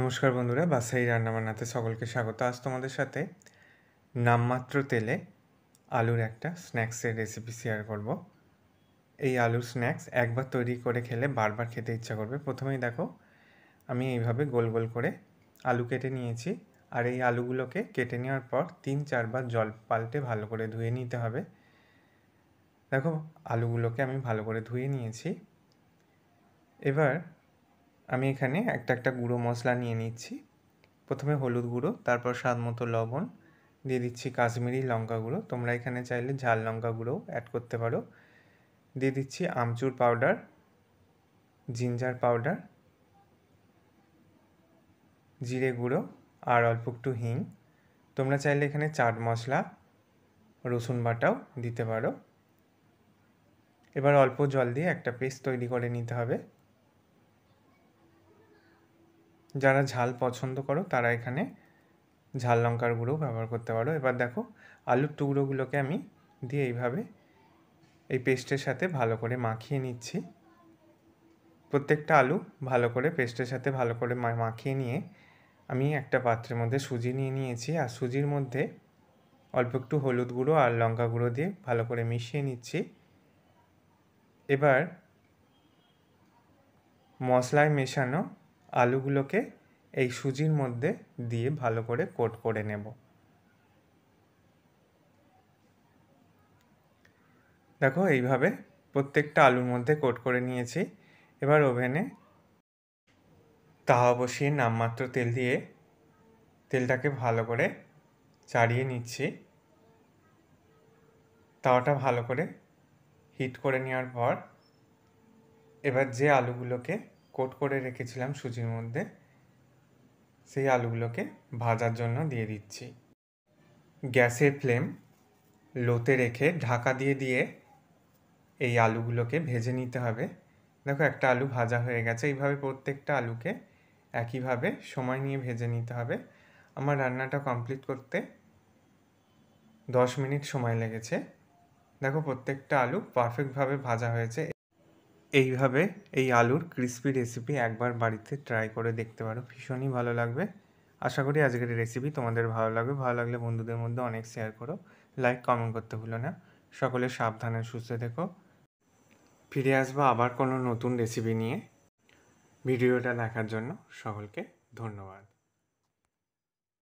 নমস্কার বন্ধুরা বাসাই রান্নাবান্নাতে সকলকে স্বাগত আজ তোমাদের সাথে নামমাত্র তেলে আলুর একটা স্ন্যাক্সের রেসিপি শেয়ার করব এই আলুর স্ন্যাক্স একবার তৈরি করে খেলে বারবার খেতে ইচ্ছা করবে প্রথমেই দেখো আমি এইভাবে গোল গোল করে আলু কেটে নিয়েছি আর এই আলুগুলোকে কেটে নেওয়ার পর তিন চারবার জল পাল্টে ভালো করে ধুয়ে নিতে হবে দেখো আলুগুলোকে আমি ভালো করে ধুয়ে নিয়েছি এবার আমি এখানে একটা একটা গুঁড়ো মশলা নিয়ে নিচ্ছি প্রথমে হলুদ গুঁড়ো তারপর স্বাদ মতো লবণ দিয়ে দিচ্ছি কাশ্মীরি লঙ্কা গুঁড়ো তোমরা এখানে চাইলে ঝাল লঙ্কা গুঁড়োও অ্যাড করতে পারো দিয়ে দিচ্ছি আমচুর পাউডার জিঞ্জার পাউডার জিরে গুঁড়ো আর অল্প একটু হিং তোমরা চাইলে এখানে চাট মশলা রসুন বাটাও দিতে পারো এবার অল্প জল দিয়ে একটা পেস্ট তৈরি করে নিতে হবে যারা ঝাল পছন্দ করো তারা এখানে ঝাল লঙ্কার গুঁড়ো ব্যবহার করতে পারো এবার দেখো আলুর টুকরোগুলোকে আমি দিয়ে এইভাবে এই পেস্টের সাথে ভালো করে মাখিয়ে নিচ্ছি প্রত্যেকটা আলু ভালো করে পেস্টের সাথে ভালো করে মাখিয়ে নিয়ে আমি একটা পাত্রের মধ্যে সুজি নিয়ে নিয়েছি আর সুজির মধ্যে অল্প একটু হলুদ গুঁড়ো আর লঙ্কা গুঁড়ো দিয়ে ভালো করে মিশিয়ে নিচ্ছি এবার মশলায় মেশানো আলুগুলোকে এই সুজির মধ্যে দিয়ে ভালো করে কোট করে নেব দেখো এইভাবে প্রত্যেকটা আলুর মধ্যে কোট করে নিয়েছি এবার ওভেনে তাওয়া বসিয়ে নামমাত্র তেল দিয়ে তেলটাকে ভালো করে চাড়িয়ে নিচ্ছি তাওয়াটা ভালো করে হিট করে নেওয়ার পর এবার যে আলুগুলোকে কোট করে রেখেছিলাম সুজির মধ্যে সেই আলুগুলোকে ভাজার জন্য দিয়ে দিচ্ছি গ্যাসের ফ্লেম লোতে রেখে ঢাকা দিয়ে দিয়ে এই আলুগুলোকে ভেজে নিতে হবে দেখো একটা আলু ভাজা হয়ে গেছে এইভাবে প্রত্যেকটা আলুকে একইভাবে সময় নিয়ে ভেজে নিতে হবে আমার রান্নাটা কমপ্লিট করতে দশ মিনিট সময় লেগেছে দেখো প্রত্যেকটা আলু পারফেক্টভাবে ভাজা হয়েছে এইভাবে এই আলুর ক্রিস্পি রেসিপি একবার বাড়িতে ট্রাই করে দেখতে পারো ভীষণই ভালো লাগবে আশা করি আজকের রেসিপি তোমাদের ভালো লাগবে ভালো লাগলে বন্ধুদের মধ্যে অনেক শেয়ার করো লাইক কমেন্ট করতে ভুলো না সকলে সাবধানে সুস্থ থেকো ফিরে আসবো আবার কোনো নতুন রেসিপি নিয়ে ভিডিওটা দেখার জন্য সকলকে ধন্যবাদ